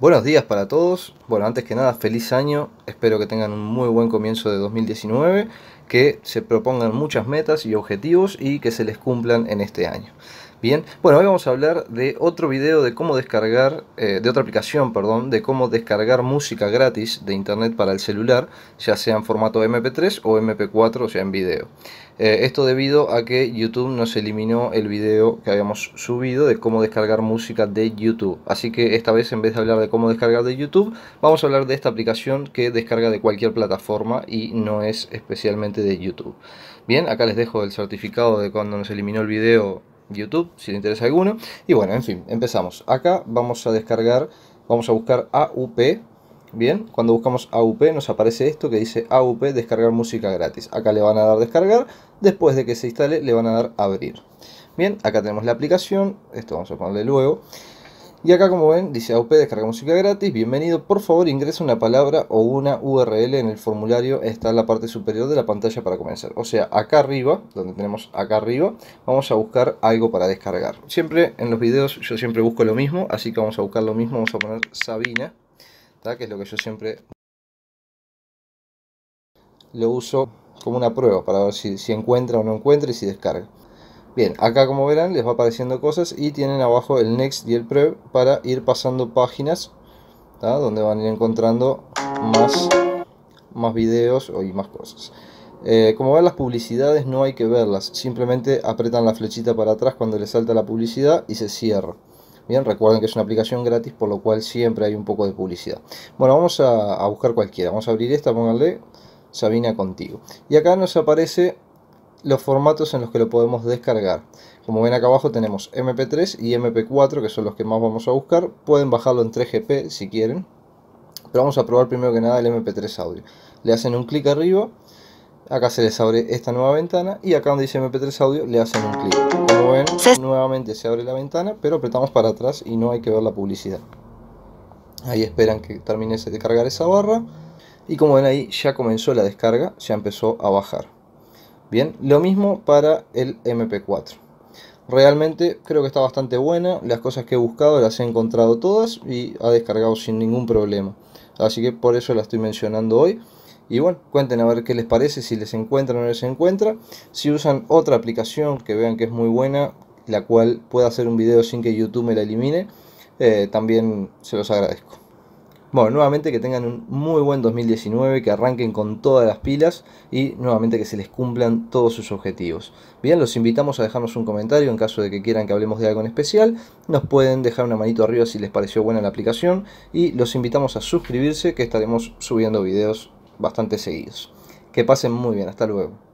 Buenos días para todos. Bueno, antes que nada, feliz año. Espero que tengan un muy buen comienzo de 2019, que se propongan muchas metas y objetivos y que se les cumplan en este año. Bien, bueno, hoy vamos a hablar de otro video de cómo descargar, eh, de otra aplicación, perdón, de cómo descargar música gratis de internet para el celular, ya sea en formato MP3 o MP4, o sea en video. Eh, esto debido a que YouTube nos eliminó el video que habíamos subido de cómo descargar música de YouTube. Así que esta vez en vez de hablar de cómo descargar de YouTube, vamos a hablar de esta aplicación que descarga de cualquier plataforma y no es especialmente de YouTube. Bien, acá les dejo el certificado de cuando nos eliminó el video YouTube, si le interesa alguno. Y bueno, en fin, empezamos. Acá vamos a descargar, vamos a buscar AUP. Bien, cuando buscamos AUP nos aparece esto que dice AUP descargar música gratis. Acá le van a dar descargar, después de que se instale le van a dar abrir. Bien, acá tenemos la aplicación, esto vamos a ponerle luego. Y acá como ven dice AUP, descarga música gratis, bienvenido, por favor ingresa una palabra o una URL en el formulario, está en la parte superior de la pantalla para comenzar. O sea, acá arriba, donde tenemos acá arriba, vamos a buscar algo para descargar. Siempre en los videos yo siempre busco lo mismo, así que vamos a buscar lo mismo, vamos a poner Sabina, que es lo que yo siempre lo uso como una prueba para ver si, si encuentra o no encuentra y si descarga. Bien, acá como verán les va apareciendo cosas y tienen abajo el next y el prev para ir pasando páginas donde van a ir encontrando más, más videos y más cosas. Eh, como ven las publicidades no hay que verlas, simplemente apretan la flechita para atrás cuando les salta la publicidad y se cierra. Bien, recuerden que es una aplicación gratis, por lo cual siempre hay un poco de publicidad. Bueno, vamos a, a buscar cualquiera. Vamos a abrir esta, pónganle Sabina contigo. Y acá nos aparece los formatos en los que lo podemos descargar. Como ven acá abajo tenemos MP3 y MP4, que son los que más vamos a buscar. Pueden bajarlo en 3GP si quieren. Pero vamos a probar primero que nada el MP3 audio. Le hacen un clic arriba, acá se les abre esta nueva ventana y acá donde dice MP3 audio le hacen un clic. Como ven, nuevamente se abre la ventana, pero apretamos para atrás y no hay que ver la publicidad. Ahí esperan que termine de cargar esa barra. Y como ven ahí ya comenzó la descarga, ya empezó a bajar. Bien, lo mismo para el MP4. Realmente creo que está bastante buena, las cosas que he buscado las he encontrado todas y ha descargado sin ningún problema. Así que por eso la estoy mencionando hoy. Y bueno, cuenten a ver qué les parece, si les encuentra o no les encuentra. Si usan otra aplicación que vean que es muy buena, la cual pueda hacer un video sin que YouTube me la elimine, eh, también se los agradezco. Bueno, nuevamente que tengan un muy buen 2019, que arranquen con todas las pilas y nuevamente que se les cumplan todos sus objetivos. Bien, los invitamos a dejarnos un comentario en caso de que quieran que hablemos de algo en especial. Nos pueden dejar una manito arriba si les pareció buena la aplicación y los invitamos a suscribirse que estaremos subiendo videos bastante seguidos. Que pasen muy bien, hasta luego.